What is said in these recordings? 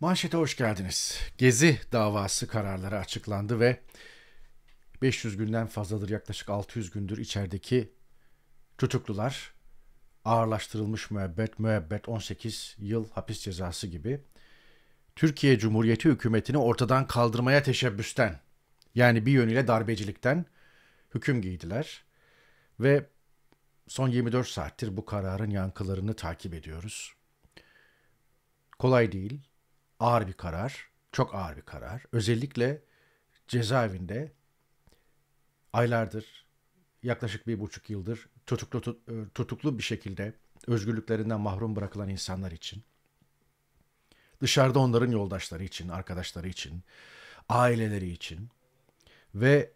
Manşete hoş geldiniz. Gezi davası kararları açıklandı ve 500 günden fazladır yaklaşık 600 gündür içerideki tutuklular ağırlaştırılmış müebbet, müebbet 18 yıl hapis cezası gibi Türkiye Cumhuriyeti hükümetini ortadan kaldırmaya teşebbüsten yani bir yönüyle darbecilikten hüküm giydiler ve son 24 saattir bu kararın yankılarını takip ediyoruz. Kolay değil ağır bir karar. Çok ağır bir karar. Özellikle cezaevinde aylardır yaklaşık bir buçuk yıldır tutuklu, e, tutuklu bir şekilde özgürlüklerinden mahrum bırakılan insanlar için, dışarıda onların yoldaşları için, arkadaşları için, aileleri için ve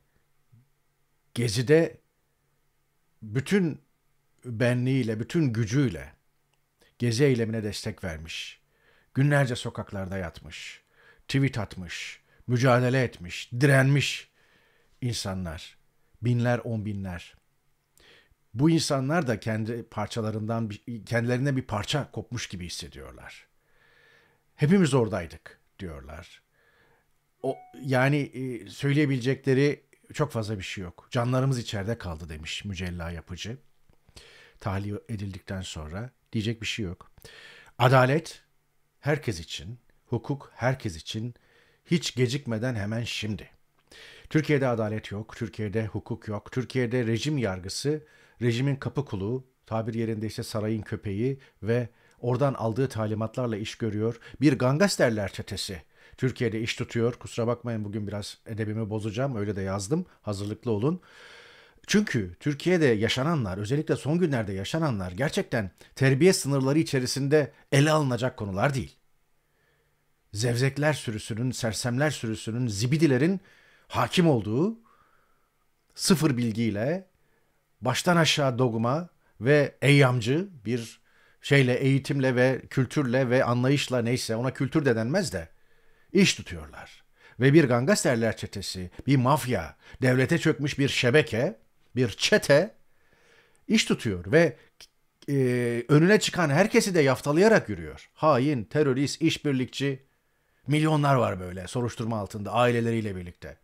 gezide bütün benliğiyle, bütün gücüyle gezi eylemine destek vermiş Günlerce sokaklarda yatmış, tweet atmış, mücadele etmiş, direnmiş insanlar. Binler, on binler. Bu insanlar da kendi parçalarından, kendilerine bir parça kopmuş gibi hissediyorlar. Hepimiz oradaydık diyorlar. O, yani e, söyleyebilecekleri çok fazla bir şey yok. Canlarımız içeride kaldı demiş mücella yapıcı. Tahliye edildikten sonra diyecek bir şey yok. Adalet herkes için, hukuk herkes için, hiç gecikmeden hemen şimdi. Türkiye'de adalet yok, Türkiye'de hukuk yok, Türkiye'de rejim yargısı, rejimin kapı kulu, tabir yerinde ise sarayın köpeği ve oradan aldığı talimatlarla iş görüyor. Bir gangsterler çetesi Türkiye'de iş tutuyor. Kusura bakmayın bugün biraz edebimi bozacağım. Öyle de yazdım. Hazırlıklı olun. Çünkü Türkiye'de yaşananlar, özellikle son günlerde yaşananlar gerçekten terbiye sınırları içerisinde ele alınacak konular değil. Zevzekler sürüsünün, sersemler sürüsünün, zibidilerin hakim olduğu sıfır bilgiyle baştan aşağı dogma ve eyyamcı bir şeyle, eğitimle ve kültürle ve anlayışla neyse ona kültür de denmez de iş tutuyorlar. Ve bir gangsterler çetesi, bir mafya, devlete çökmüş bir şebeke bir çete iş tutuyor ve e, önüne çıkan herkesi de yaftalayarak yürüyor. Hain, terörist, işbirlikçi milyonlar var böyle soruşturma altında aileleriyle birlikte.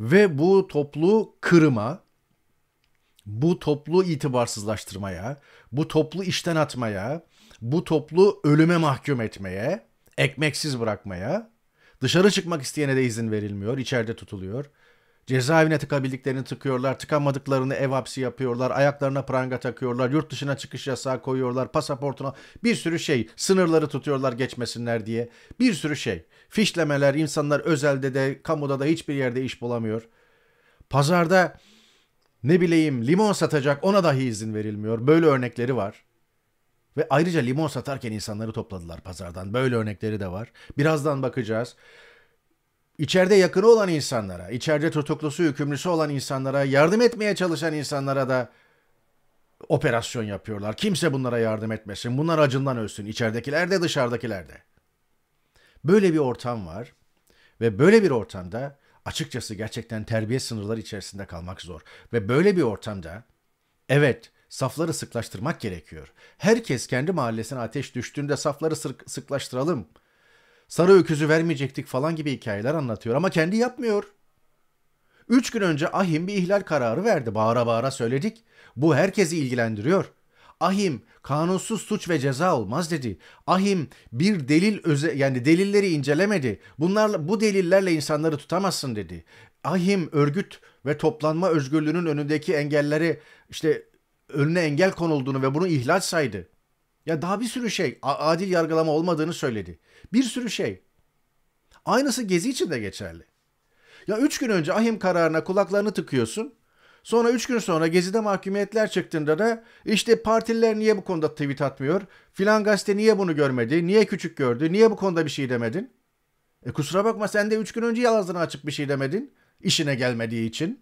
Ve bu toplu kırıma, bu toplu itibarsızlaştırmaya, bu toplu işten atmaya, bu toplu ölüme mahkum etmeye, ekmeksiz bırakmaya, dışarı çıkmak isteyene de izin verilmiyor, içeride tutuluyor. Cezaevine tıkabildiklerini tıkıyorlar, tıkamadıklarını ev hapsi yapıyorlar, ayaklarına pranga takıyorlar, yurt dışına çıkış yasağı koyuyorlar, pasaportuna bir sürü şey, sınırları tutuyorlar geçmesinler diye. Bir sürü şey. Fişlemeler, insanlar özelde de, kamuda da hiçbir yerde iş bulamıyor. Pazarda ne bileyim limon satacak ona dahi izin verilmiyor. Böyle örnekleri var. Ve ayrıca limon satarken insanları topladılar pazardan. Böyle örnekleri de var. Birazdan bakacağız içeride yakını olan insanlara, içeride tutuklusu, hükümlüsü olan insanlara, yardım etmeye çalışan insanlara da operasyon yapıyorlar. Kimse bunlara yardım etmesin. Bunlar acından ölsün. İçeridekiler de dışarıdakiler de. Böyle bir ortam var ve böyle bir ortamda açıkçası gerçekten terbiye sınırları içerisinde kalmak zor. Ve böyle bir ortamda evet safları sıklaştırmak gerekiyor. Herkes kendi mahallesine ateş düştüğünde safları sık sıklaştıralım.'' sarı öküzü vermeyecektik falan gibi hikayeler anlatıyor ama kendi yapmıyor. Üç gün önce ahim bir ihlal kararı verdi. Bağıra bağıra söyledik. Bu herkesi ilgilendiriyor. Ahim kanunsuz suç ve ceza olmaz dedi. Ahim bir delil öze, yani delilleri incelemedi. Bunlarla bu delillerle insanları tutamazsın dedi. Ahim örgüt ve toplanma özgürlüğünün önündeki engelleri işte önüne engel konulduğunu ve bunu ihlal saydı. Ya daha bir sürü şey adil yargılama olmadığını söyledi. Bir sürü şey. Aynısı Gezi için de geçerli. Ya üç gün önce ahim kararına kulaklarını tıkıyorsun. Sonra üç gün sonra Gezi'de mahkumiyetler çıktığında da işte partililer niye bu konuda tweet atmıyor? Filan gazete niye bunu görmedi? Niye küçük gördü? Niye bu konuda bir şey demedin? E kusura bakma sen de üç gün önce yalazını açıp bir şey demedin. işine gelmediği için.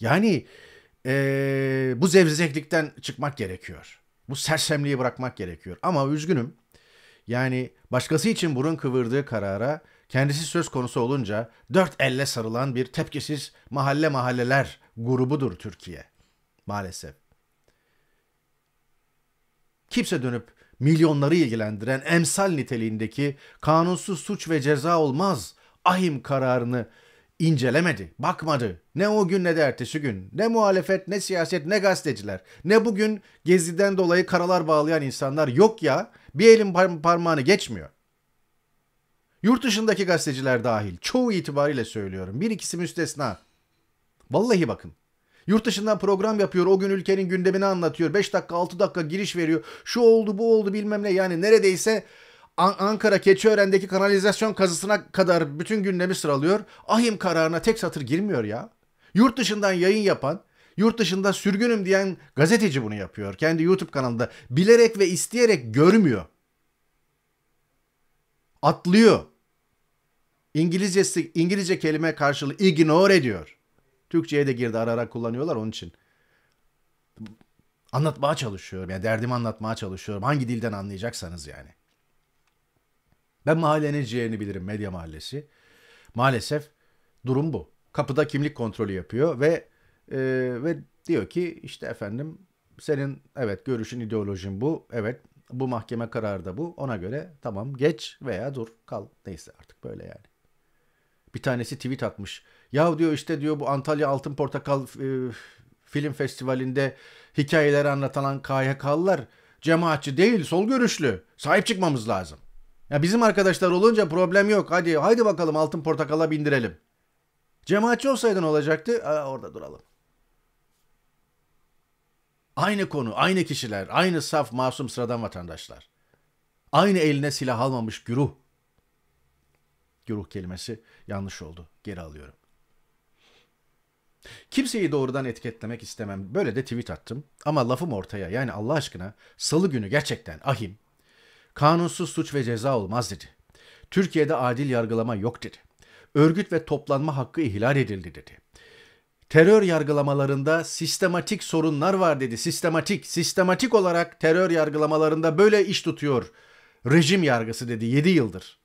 Yani ee, bu zevzeklikten çıkmak gerekiyor. Bu sersemliği bırakmak gerekiyor. Ama üzgünüm. Yani başkası için burun kıvırdığı karara kendisi söz konusu olunca dört elle sarılan bir tepkisiz mahalle mahalleler grubudur Türkiye. Maalesef. Kimse dönüp milyonları ilgilendiren emsal niteliğindeki kanunsuz suç ve ceza olmaz ahim kararını incelemedi, bakmadı. Ne o gün ne de ertesi gün. Ne muhalefet, ne siyaset, ne gazeteciler. Ne bugün geziden dolayı karalar bağlayan insanlar yok ya. Bir elin parmağını geçmiyor. Yurt dışındaki gazeteciler dahil. Çoğu itibariyle söylüyorum. Bir ikisi müstesna. Vallahi bakın. Yurt dışından program yapıyor. O gün ülkenin gündemini anlatıyor. 5 dakika 6 dakika giriş veriyor. Şu oldu bu oldu bilmem ne. Yani neredeyse An- Ankara Keçiören'deki kanalizasyon kazısına kadar bütün gündemi sıralıyor. Ahim kararına tek satır girmiyor ya. Yurt dışından yayın yapan, yurt dışında sürgünüm diyen gazeteci bunu yapıyor. Kendi YouTube kanalında bilerek ve isteyerek görmüyor. Atlıyor. İngilizcesi İngilizce kelime karşılığı ignore ediyor. Türkçeye de girdi ara kullanıyorlar onun için. Anlatmaya çalışıyorum. Yani derdimi anlatmaya çalışıyorum. Hangi dilden anlayacaksanız yani. Ben mahallenin ciğerini bilirim medya mahallesi. Maalesef durum bu. Kapıda kimlik kontrolü yapıyor ve e, ve diyor ki işte efendim senin evet görüşün ideolojin bu. Evet bu mahkeme kararı da bu. Ona göre tamam geç veya dur kal. Neyse artık böyle yani. Bir tanesi tweet atmış. Ya diyor işte diyor bu Antalya Altın Portakal e, Film Festivali'nde hikayeleri anlatılan KYK'lılar cemaatçi değil sol görüşlü. Sahip çıkmamız lazım. Ya bizim arkadaşlar olunca problem yok. Hadi haydi bakalım altın portakala bindirelim. Cemaatçi olsaydın olacaktı. Aa, orada duralım. Aynı konu, aynı kişiler, aynı saf masum sıradan vatandaşlar. Aynı eline silah almamış güruh. Güruh kelimesi yanlış oldu. Geri alıyorum. Kimseyi doğrudan etiketlemek istemem. Böyle de tweet attım. Ama lafım ortaya. Yani Allah aşkına salı günü gerçekten ahim, Kanunsuz suç ve ceza olmaz dedi. Türkiye'de adil yargılama yok dedi. Örgüt ve toplanma hakkı ihlal edildi dedi. Terör yargılamalarında sistematik sorunlar var dedi. Sistematik, sistematik olarak terör yargılamalarında böyle iş tutuyor. Rejim yargısı dedi 7 yıldır.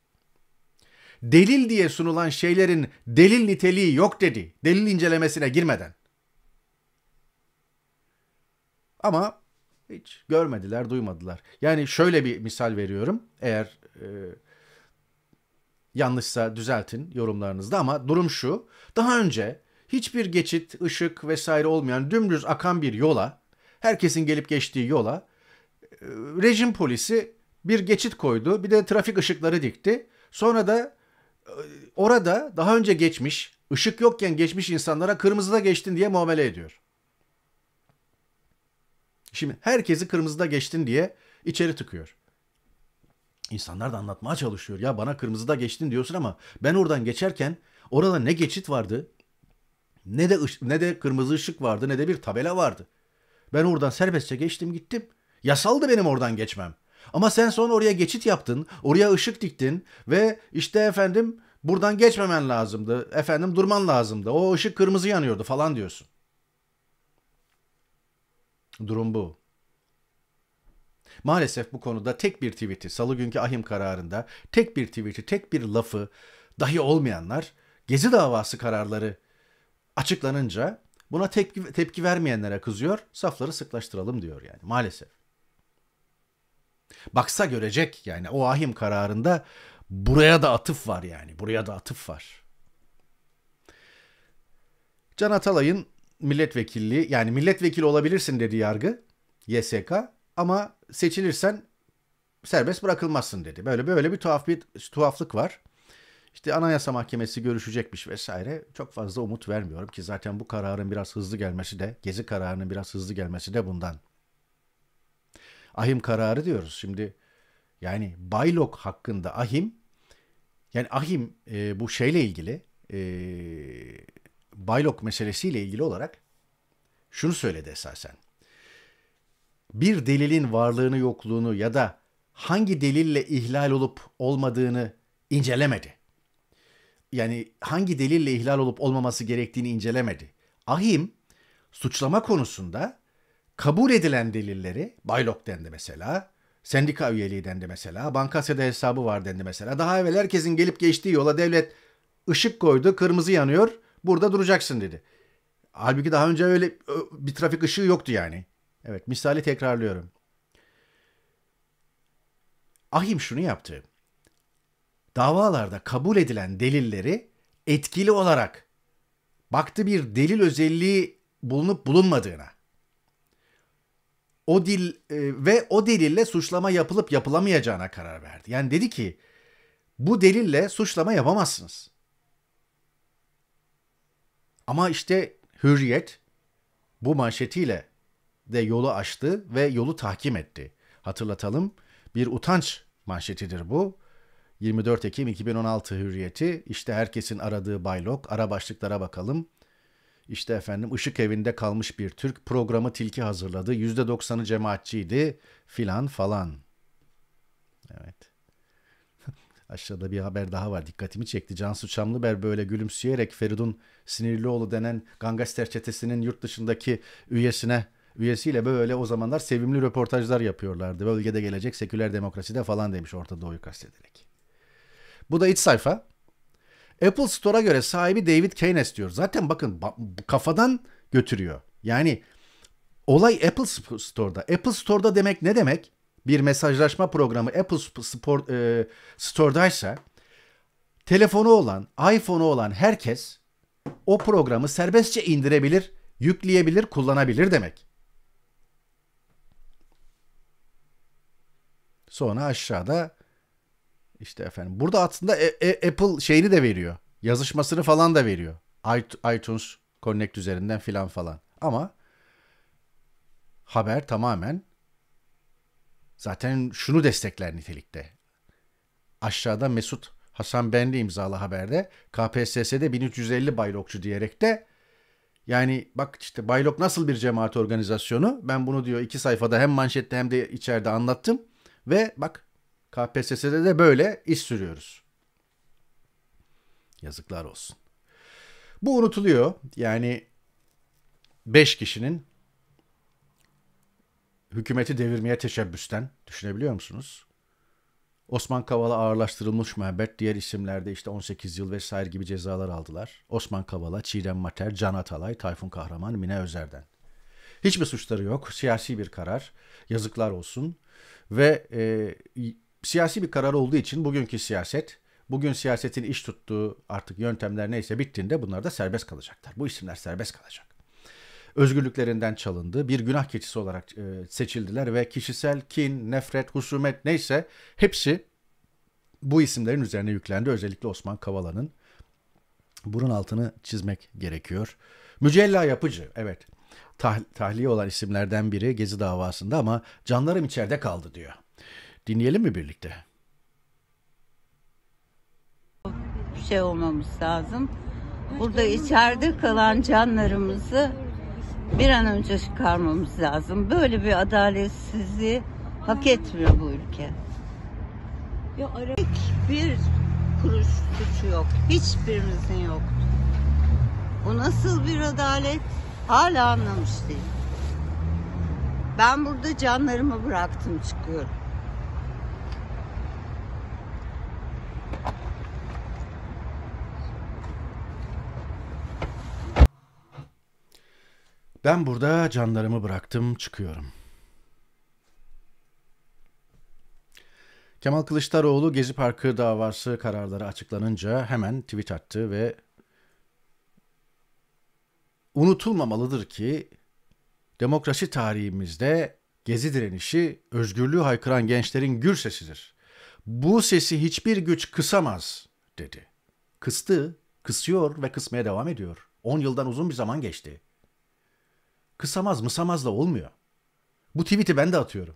Delil diye sunulan şeylerin delil niteliği yok dedi. Delil incelemesine girmeden. Ama hiç görmediler, duymadılar. Yani şöyle bir misal veriyorum. Eğer e, yanlışsa düzeltin yorumlarınızda ama durum şu. Daha önce hiçbir geçit, ışık vesaire olmayan dümdüz akan bir yola, herkesin gelip geçtiği yola e, rejim polisi bir geçit koydu. Bir de trafik ışıkları dikti. Sonra da e, orada daha önce geçmiş, ışık yokken geçmiş insanlara kırmızıda geçtin diye muamele ediyor. Şimdi herkesi kırmızıda geçtin diye içeri tıkıyor. İnsanlar da anlatmaya çalışıyor. Ya bana kırmızıda geçtin diyorsun ama ben oradan geçerken orada ne geçit vardı ne de ne de kırmızı ışık vardı ne de bir tabela vardı. Ben oradan serbestçe geçtim gittim. Yasaldı benim oradan geçmem. Ama sen sonra oraya geçit yaptın, oraya ışık diktin ve işte efendim buradan geçmemen lazımdı. Efendim durman lazımdı. O ışık kırmızı yanıyordu falan diyorsun. Durum bu. Maalesef bu konuda tek bir tweet'i, salı günkü ahim kararında tek bir tweet'i, tek bir lafı dahi olmayanlar Gezi davası kararları açıklanınca buna tepki, tepki vermeyenlere kızıyor, safları sıklaştıralım diyor yani maalesef. Baksa görecek yani o ahim kararında buraya da atıf var yani buraya da atıf var. Can Atalay'ın milletvekilliği yani milletvekili olabilirsin dedi yargı YSK ama seçilirsen serbest bırakılmazsın dedi. Böyle böyle bir tuhaf bir tuhaflık var. İşte Anayasa Mahkemesi görüşecekmiş vesaire. Çok fazla umut vermiyorum ki zaten bu kararın biraz hızlı gelmesi de, gezi kararının biraz hızlı gelmesi de bundan. Ahim kararı diyoruz. Şimdi yani Baylok hakkında Ahim yani Ahim e, bu şeyle ilgili e, Baylok meselesiyle ilgili olarak şunu söyledi esasen. Bir delilin varlığını yokluğunu ya da hangi delille ihlal olup olmadığını incelemedi. Yani hangi delille ihlal olup olmaması gerektiğini incelemedi. Ahim suçlama konusunda kabul edilen delilleri Baylok dendi mesela, sendika üyeliği dendi mesela, bankasada hesabı var dendi mesela. Daha evvel herkesin gelip geçtiği yola devlet ışık koydu, kırmızı yanıyor, Burada duracaksın dedi. Halbuki daha önce öyle bir trafik ışığı yoktu yani. Evet misali tekrarlıyorum. Ahim şunu yaptı. Davalarda kabul edilen delilleri etkili olarak baktı bir delil özelliği bulunup bulunmadığına. O dil e, ve o delille suçlama yapılıp yapılamayacağına karar verdi. Yani dedi ki bu delille suçlama yapamazsınız. Ama işte Hürriyet bu manşetiyle de yolu açtı ve yolu tahkim etti. Hatırlatalım bir utanç manşetidir bu. 24 Ekim 2016 Hürriyeti işte herkesin aradığı baylok ara başlıklara bakalım. İşte efendim ışık evinde kalmış bir Türk programı tilki hazırladı. %90'ı cemaatçiydi filan falan. Evet. Aşağıda bir haber daha var dikkatimi çekti. Cansu Çamlıber böyle gülümseyerek Feridun Sinirlioğlu denen gangster çetesinin yurt dışındaki üyesine üyesiyle böyle o zamanlar sevimli röportajlar yapıyorlardı. Bölgede gelecek seküler demokraside falan demiş Orta Doğu'yu kastederek. Bu da iç sayfa. Apple Store'a göre sahibi David Keynes diyor. Zaten bakın kafadan götürüyor. Yani olay Apple Store'da. Apple Store'da demek ne demek? bir mesajlaşma programı Apple Sport, e, Store'daysa telefonu olan, iPhone'u olan herkes o programı serbestçe indirebilir, yükleyebilir, kullanabilir demek. Sonra aşağıda işte efendim burada aslında e, e, Apple şeyini de veriyor. Yazışmasını falan da veriyor. iTunes Connect üzerinden filan falan. Ama haber tamamen zaten şunu destekler nitelikte. Aşağıda Mesut Hasan Benli imzalı haberde KPSS'de 1350 baylokçu diyerek de yani bak işte baylok nasıl bir cemaat organizasyonu ben bunu diyor iki sayfada hem manşette hem de içeride anlattım ve bak KPSS'de de böyle iş sürüyoruz. Yazıklar olsun. Bu unutuluyor. Yani 5 kişinin hükümeti devirmeye teşebbüsten düşünebiliyor musunuz? Osman Kavala ağırlaştırılmış müebbet, diğer isimlerde işte 18 yıl vesaire gibi cezalar aldılar. Osman Kavala, Çiğdem Mater, Can Atalay, Tayfun Kahraman, Mine Özer'den. Hiçbir suçları yok, siyasi bir karar, yazıklar olsun. Ve e, siyasi bir karar olduğu için bugünkü siyaset, bugün siyasetin iş tuttuğu artık yöntemler neyse bittiğinde bunlar da serbest kalacaklar. Bu isimler serbest kalacak özgürlüklerinden çalındı. Bir günah keçisi olarak e, seçildiler ve kişisel kin, nefret, husumet neyse hepsi bu isimlerin üzerine yüklendi. Özellikle Osman Kavala'nın. Burun altını çizmek gerekiyor. Mücella Yapıcı, evet tah tahliye olan isimlerden biri Gezi davasında ama canlarım içeride kaldı diyor. Dinleyelim mi birlikte? Bir şey olmamız lazım. Burada içeride kalan canlarımızı bir an önce çıkarmamız lazım. Böyle bir adaletsizliği hak etmiyor bu ülke. Ya ara... Bir kuruş suçu yok. Hiçbirimizin yoktu. Bu nasıl bir adalet hala anlamış değilim. Ben burada canlarımı bıraktım çıkıyorum. Ben burada canlarımı bıraktım, çıkıyorum. Kemal Kılıçdaroğlu Gezi Parkı davası kararları açıklanınca hemen tweet attı ve unutulmamalıdır ki demokrasi tarihimizde Gezi direnişi özgürlüğü haykıran gençlerin gür sesidir. Bu sesi hiçbir güç kısamaz dedi. Kıstı, kısıyor ve kısmaya devam ediyor. 10 yıldan uzun bir zaman geçti. Kısamaz mısamaz da olmuyor. Bu tweet'i ben de atıyorum.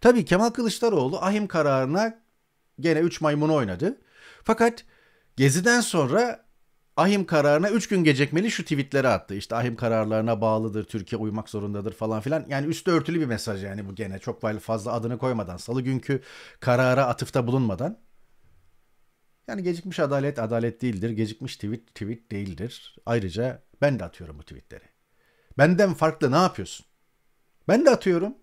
Tabii Kemal Kılıçdaroğlu ahim kararına gene 3 maymunu oynadı. Fakat Gezi'den sonra ahim kararına 3 gün gecekmeli şu tweetleri attı. İşte ahim kararlarına bağlıdır, Türkiye uymak zorundadır falan filan. Yani üstü örtülü bir mesaj yani bu gene çok fazla adını koymadan, salı günkü karara atıfta bulunmadan. Yani gecikmiş adalet adalet değildir, gecikmiş tweet tweet değildir. Ayrıca ben de atıyorum bu tweetleri. Benden farklı ne yapıyorsun? Ben de atıyorum.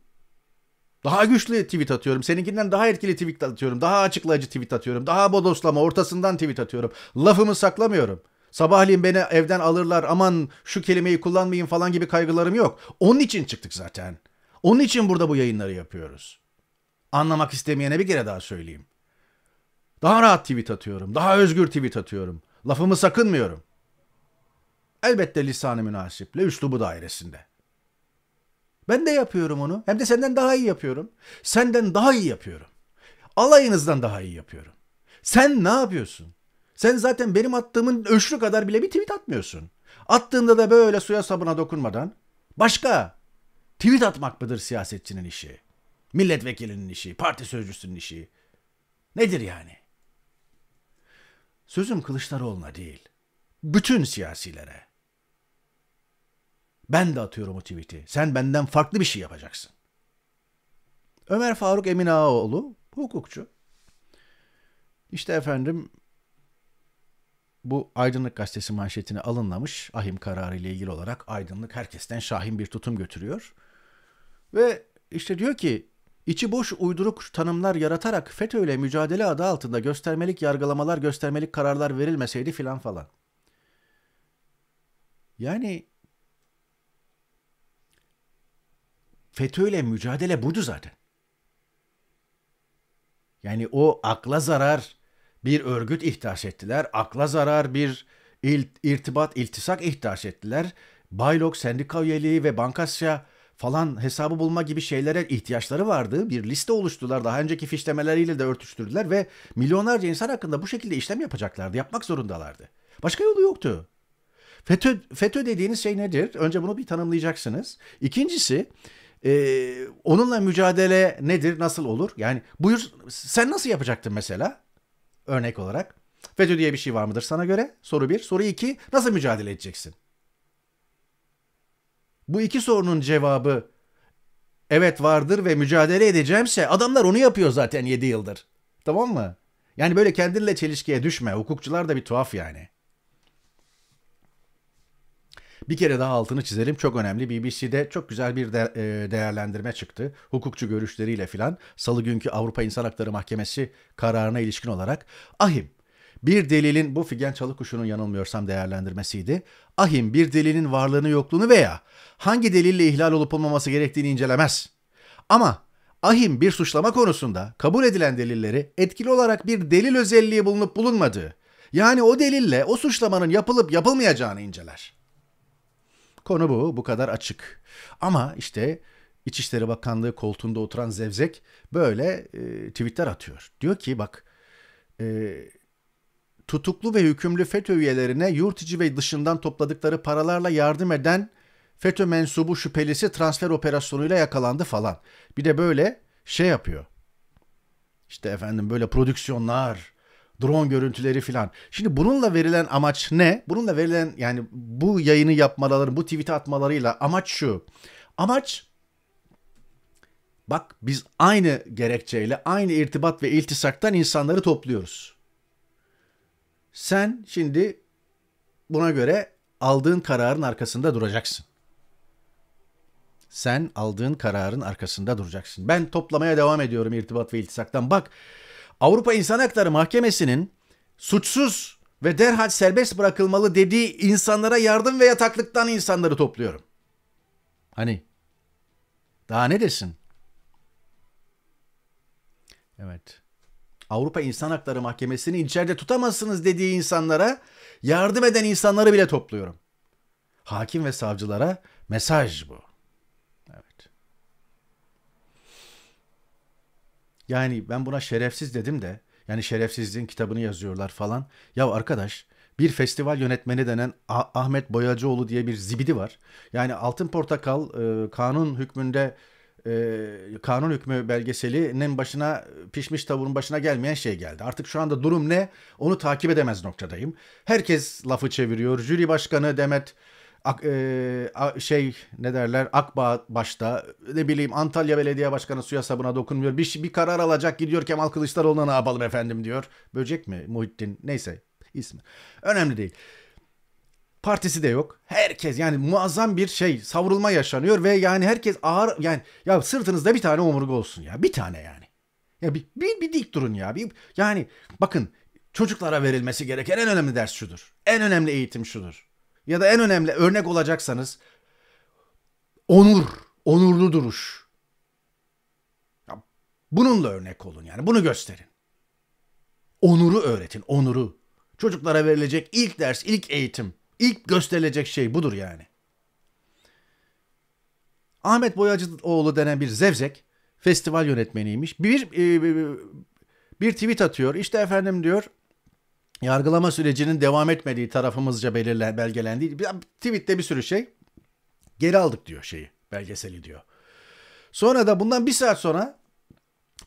Daha güçlü tweet atıyorum. Seninkinden daha etkili tweet atıyorum. Daha açıklayıcı tweet atıyorum. Daha bodoslama ortasından tweet atıyorum. Lafımı saklamıyorum. Sabahleyin beni evden alırlar aman şu kelimeyi kullanmayın falan gibi kaygılarım yok. Onun için çıktık zaten. Onun için burada bu yayınları yapıyoruz. Anlamak istemeyene bir kere daha söyleyeyim. Daha rahat tweet atıyorum. Daha özgür tweet atıyorum. Lafımı sakınmıyorum. Elbette lisanı münasiple, üslubu dairesinde. Ben de yapıyorum onu. Hem de senden daha iyi yapıyorum. Senden daha iyi yapıyorum. Alayınızdan daha iyi yapıyorum. Sen ne yapıyorsun? Sen zaten benim attığımın ölçülü kadar bile bir tweet atmıyorsun. Attığında da böyle suya sabuna dokunmadan. Başka. Tweet atmak mıdır siyasetçinin işi? Milletvekilinin işi, parti sözcüsünün işi. Nedir yani? Sözüm Kılıçdaroğlu'na değil. Bütün siyasilere. Ben de atıyorum o tweet'i. Sen benden farklı bir şey yapacaksın. Ömer Faruk Emin Ağaoğlu hukukçu. İşte efendim bu Aydınlık Gazetesi manşetine alınlamış ahim kararı ile ilgili olarak Aydınlık herkesten şahin bir tutum götürüyor. Ve işte diyor ki içi boş uyduruk tanımlar yaratarak FETÖ ile mücadele adı altında göstermelik yargılamalar, göstermelik kararlar verilmeseydi filan falan. Yani FETÖ'yle mücadele budu zaten. Yani o akla zarar bir örgüt ihdas ettiler. Akla zarar bir irtibat, iltisak ihdas ettiler. Baylok, sendika üyeliği ve bankasya falan hesabı bulma gibi şeylere ihtiyaçları vardı. Bir liste oluşturdular. Daha önceki fişlemeleriyle de örtüştürdüler ve milyonlarca insan hakkında bu şekilde işlem yapacaklardı. Yapmak zorundalardı. Başka yolu yoktu. FETÖ, FETÖ dediğiniz şey nedir? Önce bunu bir tanımlayacaksınız. İkincisi ee, onunla mücadele nedir, nasıl olur? Yani buyur sen nasıl yapacaktın mesela? Örnek olarak. FETÖ diye bir şey var mıdır sana göre? Soru bir, Soru iki, Nasıl mücadele edeceksin? Bu iki sorunun cevabı evet vardır ve mücadele edeceğimse adamlar onu yapıyor zaten 7 yıldır. Tamam mı? Yani böyle kendinle çelişkiye düşme. Hukukçular da bir tuhaf yani. Bir kere daha altını çizelim çok önemli. BBC'de çok güzel bir de, e, değerlendirme çıktı. Hukukçu görüşleriyle filan salı günkü Avrupa İnsan Hakları Mahkemesi kararına ilişkin olarak ahim bir delilin bu Figen Çalıkuşu'nun yanılmıyorsam değerlendirmesiydi. Ahim bir delilin varlığını yokluğunu veya hangi delille ihlal olup olmaması gerektiğini incelemez. Ama ahim bir suçlama konusunda kabul edilen delilleri etkili olarak bir delil özelliği bulunup bulunmadığı yani o delille o suçlamanın yapılıp yapılmayacağını inceler. Konu bu, bu kadar açık. Ama işte İçişleri Bakanlığı koltuğunda oturan Zevzek böyle e, tweetler atıyor. Diyor ki bak e, tutuklu ve hükümlü FETÖ üyelerine yurt içi ve dışından topladıkları paralarla yardım eden FETÖ mensubu şüphelisi transfer operasyonuyla yakalandı falan. Bir de böyle şey yapıyor. İşte efendim böyle prodüksiyonlar, drone görüntüleri filan. Şimdi bununla verilen amaç ne? Bununla verilen yani bu yayını yapmaları, bu tweet'i atmalarıyla amaç şu. Amaç bak biz aynı gerekçeyle aynı irtibat ve iltisaktan insanları topluyoruz. Sen şimdi buna göre aldığın kararın arkasında duracaksın. Sen aldığın kararın arkasında duracaksın. Ben toplamaya devam ediyorum irtibat ve iltisaktan. Bak Avrupa İnsan Hakları Mahkemesi'nin suçsuz ve derhal serbest bırakılmalı dediği insanlara yardım ve yataklıktan insanları topluyorum. Hani daha ne desin? Evet. Avrupa İnsan Hakları Mahkemesi'ni içeride tutamazsınız dediği insanlara yardım eden insanları bile topluyorum. Hakim ve savcılara mesaj bu. Yani ben buna şerefsiz dedim de yani şerefsizliğin kitabını yazıyorlar falan. Ya arkadaş bir festival yönetmeni denen Ahmet Boyacıoğlu diye bir zibidi var. Yani Altın Portakal e, kanun hükmünde e, kanun hükmü belgeselinin başına pişmiş tavuğun başına gelmeyen şey geldi. Artık şu anda durum ne onu takip edemez noktadayım. Herkes lafı çeviriyor. Jüri başkanı Demet Ak, e, a, şey ne derler Akbağ başta ne bileyim Antalya Belediye Başkanı suya sabuna dokunmuyor. Bir, bir karar alacak gidiyor Kemal Kılıçdaroğlu'na ne yapalım efendim diyor. Böcek mi Muhittin neyse ismi. Önemli değil. Partisi de yok. Herkes yani muazzam bir şey savrulma yaşanıyor ve yani herkes ağır yani ya sırtınızda bir tane omurga olsun ya bir tane yani. Ya bir, bir, bir dik durun ya. Bir, yani bakın çocuklara verilmesi gereken en önemli ders şudur. En önemli eğitim şudur ya da en önemli örnek olacaksanız onur, onurlu duruş. Ya bununla örnek olun yani bunu gösterin. Onuru öğretin, onuru. Çocuklara verilecek ilk ders, ilk eğitim, ilk gösterilecek şey budur yani. Ahmet Boyacıoğlu denen bir zevzek festival yönetmeniymiş. Bir e, bir, bir tweet atıyor. İşte efendim diyor yargılama sürecinin devam etmediği tarafımızca belirlen, belgelendi. tweette bir sürü şey geri aldık diyor şeyi belgeseli diyor. Sonra da bundan bir saat sonra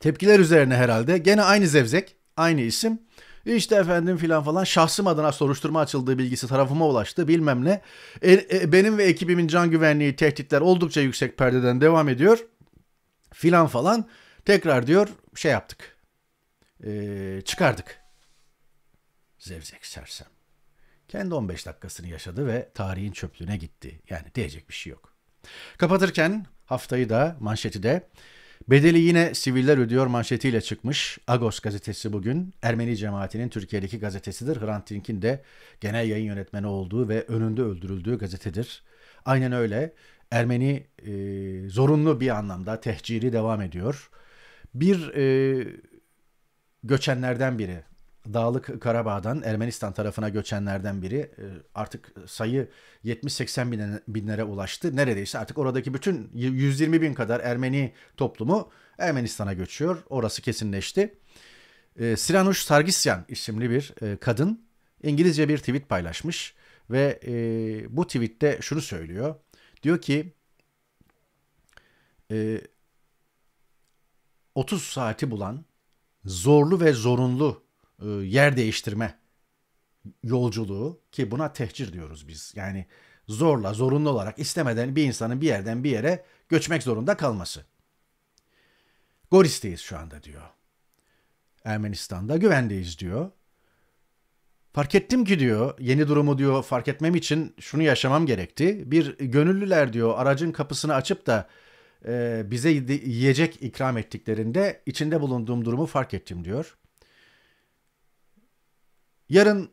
tepkiler üzerine herhalde gene aynı zevzek aynı isim işte efendim filan falan şahsım adına soruşturma açıldığı bilgisi tarafıma ulaştı bilmem ne. E, e, benim ve ekibimin can güvenliği tehditler oldukça yüksek perdeden devam ediyor filan falan. Tekrar diyor şey yaptık e, çıkardık Zevzek sersem. Kendi 15 dakikasını yaşadı ve tarihin çöplüğüne gitti. Yani diyecek bir şey yok. Kapatırken haftayı da manşeti de Bedeli yine siviller ödüyor manşetiyle çıkmış. Agos gazetesi bugün Ermeni cemaatinin Türkiye'deki gazetesidir. Hrant Dink'in de genel yayın yönetmeni olduğu ve önünde öldürüldüğü gazetedir. Aynen öyle. Ermeni e, zorunlu bir anlamda tehciri devam ediyor. Bir e, göçenlerden biri Dağlık Karabağ'dan Ermenistan tarafına göçenlerden biri e, artık sayı 70-80 binlere ulaştı. Neredeyse artık oradaki bütün 120 bin kadar Ermeni toplumu Ermenistan'a göçüyor. Orası kesinleşti. E, Siranuş Sargisyan isimli bir e, kadın İngilizce bir tweet paylaşmış ve bu tweette şunu söylüyor. Diyor ki 30 saati bulan zorlu ve zorunlu e, yer değiştirme yolculuğu ki buna tehcir diyoruz biz. Yani zorla, zorunlu olarak istemeden bir insanın bir yerden bir yere göçmek zorunda kalması. Goris'teyiz şu anda diyor. Ermenistan'da güvendeyiz diyor. Fark ettim ki diyor yeni durumu diyor fark etmem için şunu yaşamam gerekti. Bir gönüllüler diyor aracın kapısını açıp da e, bize yiyecek ikram ettiklerinde içinde bulunduğum durumu fark ettim diyor. Yarın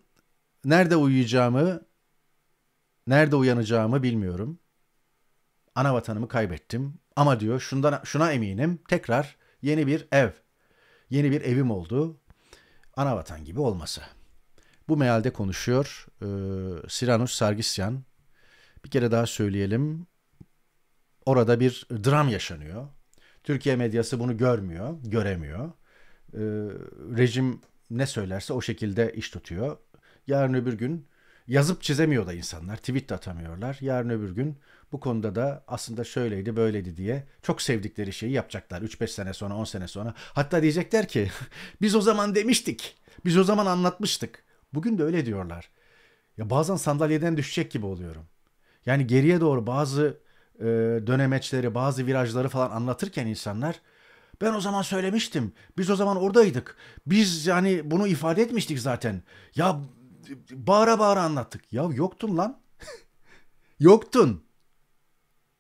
nerede uyuyacağımı, nerede uyanacağımı bilmiyorum. Ana vatanımı kaybettim ama diyor şundan şuna eminim. Tekrar yeni bir ev, yeni bir evim oldu. Ana vatan gibi olması. Bu mealde konuşuyor e, Siranus Sargisyan. Bir kere daha söyleyelim. Orada bir dram yaşanıyor. Türkiye medyası bunu görmüyor, göremiyor. E, rejim ne söylerse o şekilde iş tutuyor. Yarın öbür gün yazıp çizemiyor da insanlar. Tweet de atamıyorlar. Yarın öbür gün bu konuda da aslında şöyleydi böyleydi diye çok sevdikleri şeyi yapacaklar. 3-5 sene sonra 10 sene sonra. Hatta diyecekler ki biz o zaman demiştik. Biz o zaman anlatmıştık. Bugün de öyle diyorlar. Ya bazen sandalyeden düşecek gibi oluyorum. Yani geriye doğru bazı e, dönemeçleri, bazı virajları falan anlatırken insanlar ben o zaman söylemiştim. Biz o zaman oradaydık. Biz yani bunu ifade etmiştik zaten. Ya bağıra bağıra anlattık. Ya yoktun lan. yoktun.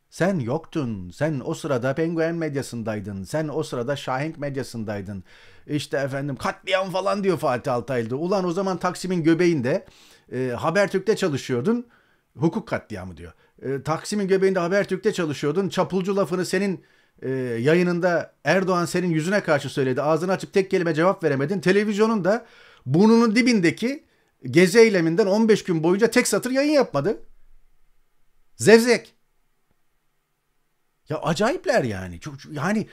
Sen yoktun. Sen o sırada Penguin medyasındaydın. Sen o sırada Şahenk medyasındaydın. İşte efendim katliam falan diyor Fatih Altaylı. Ulan o zaman Taksim'in göbeğinde e, Habertürk'te çalışıyordun. Hukuk katliamı diyor. E, Taksim'in göbeğinde Habertürk'te çalışıyordun. Çapulcu lafını senin e, yayınında Erdoğan senin yüzüne karşı söyledi. Ağzını açıp tek kelime cevap veremedin. Televizyonun da burnunun dibindeki gezi eyleminden 15 gün boyunca tek satır yayın yapmadı. Zevzek. Ya acayipler yani. Çok, yani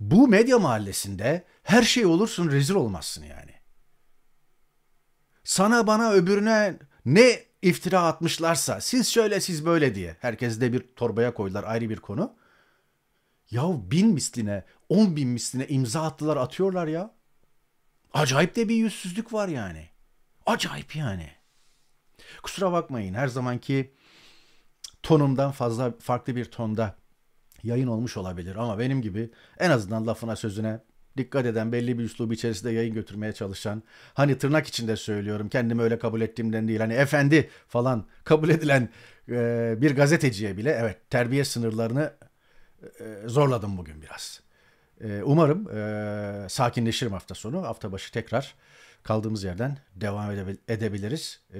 bu medya mahallesinde her şey olursun rezil olmazsın yani. Sana bana öbürüne ne iftira atmışlarsa siz şöyle siz böyle diye herkes de bir torbaya koydular ayrı bir konu. Ya bin misline, on bin misline imza attılar atıyorlar ya. Acayip de bir yüzsüzlük var yani. Acayip yani. Kusura bakmayın her zamanki tonumdan fazla farklı bir tonda yayın olmuş olabilir ama benim gibi en azından lafına sözüne dikkat eden belli bir üslubu içerisinde yayın götürmeye çalışan hani tırnak içinde söylüyorum kendimi öyle kabul ettiğimden değil hani efendi falan kabul edilen e, bir gazeteciye bile evet terbiye sınırlarını ee, zorladım bugün biraz. Ee, umarım e, sakinleşirim hafta sonu. Hafta başı tekrar kaldığımız yerden devam edebiliriz. E,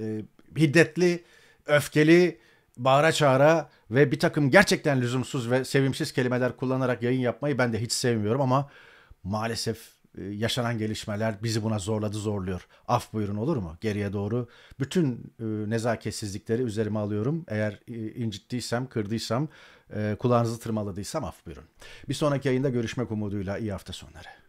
e, hiddetli, öfkeli, bağıra çağıra ve bir takım gerçekten lüzumsuz ve sevimsiz kelimeler kullanarak yayın yapmayı ben de hiç sevmiyorum ama maalesef e, yaşanan gelişmeler bizi buna zorladı zorluyor. Af buyurun olur mu? Geriye doğru bütün e, nezaketsizlikleri üzerime alıyorum. Eğer e, incittiysem, kırdıysam kulağınızı tırmaladıysam af buyurun. Bir sonraki yayında görüşmek umuduyla iyi hafta sonları.